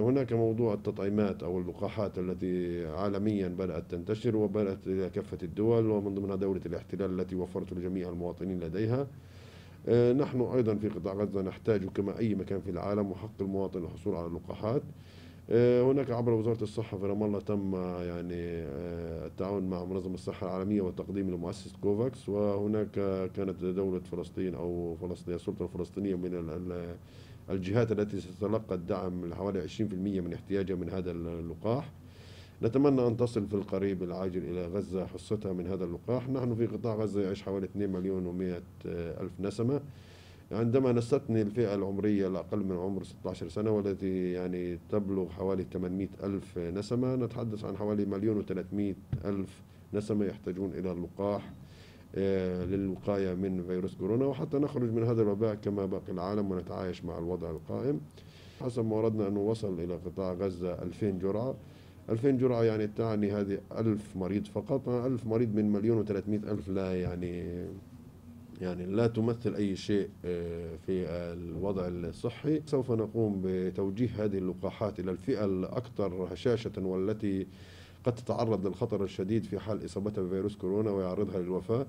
هناك موضوع التطعيمات أو اللقاحات التي عالميا بدأت تنتشر وبدأت إلى كافة الدول ومن ضمنها دولة الاحتلال التي وفرت لجميع المواطنين لديها آه، نحن أيضا في قطاع غزة نحتاج كما أي مكان في العالم وحق المواطن الحصول على اللقاحات آه، هناك عبر وزارة الصحة في رام الله تم آه، يعني آه، التعاون مع منظمة الصحة العالمية وتقديم لمؤسسة كوفاكس وهناك كانت دولة فلسطين أو فلسطين السلطة الفلسطينية من الجهات التي ستتلقى الدعم لحوالي 20% من احتياجها من هذا اللقاح نتمنى أن تصل في القريب العاجل إلى غزة حصتها من هذا اللقاح نحن في قطاع غزة يعيش حوالي 2 مليون و100 ألف نسمة عندما نستثني الفئة العمرية الأقل من عمر 16 سنة والتي يعني تبلغ حوالي 800 ألف نسمة نتحدث عن حوالي مليون و300 ألف نسمة يحتاجون إلى اللقاح آه، للوقاية من فيروس كورونا وحتى نخرج من هذا الوباء كما باقي العالم ونتعايش مع الوضع القائم حسب ما أردنا أنه وصل إلى قطاع غزة 2000 جرعة 2000 جرعة يعني تعني هذه 1000 مريض فقط 1000 مريض من مليون و300 ألف لا يعني يعني لا تمثل أي شيء آه، في الوضع الصحي سوف نقوم بتوجيه هذه اللقاحات إلى الفئة الأكثر هشاشة والتي قد تتعرض للخطر الشديد في حال إصابتها بفيروس كورونا ويعرضها للوفاة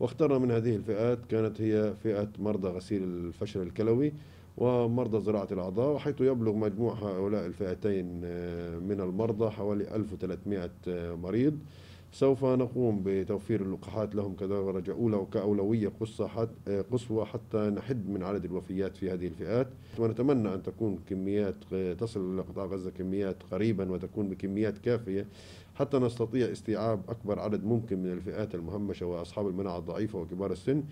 واخترنا من هذه الفئات كانت هي فئة مرضى غسيل الفشل الكلوي ومرضى زراعة الأعضاء وحيث يبلغ مجموع هؤلاء الفئتين آه، من المرضى حوالي 1300 مريض سوف نقوم بتوفير اللقاحات لهم كدرجة أولى وكأولوية قصوى حتى نحد من عدد الوفيات في هذه الفئات ونتمنى أن تكون كميات تصل إلى قطاع غزة كميات قريبا وتكون بكميات كافية حتى نستطيع استيعاب أكبر عدد ممكن من الفئات المهمشة وأصحاب المناعة الضعيفة وكبار السن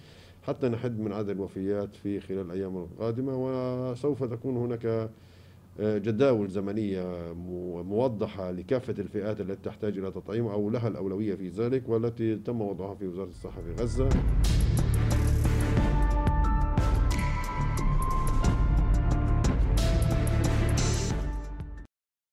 حتى نحد من عدد الوفيات في خلال الأيام القادمة وسوف تكون هناك جداول زمنية موضحة لكافة الفئات التي تحتاج إلى تطعيم أو لها الأولوية في ذلك والتي تم وضعها في وزارة الصحة في غزة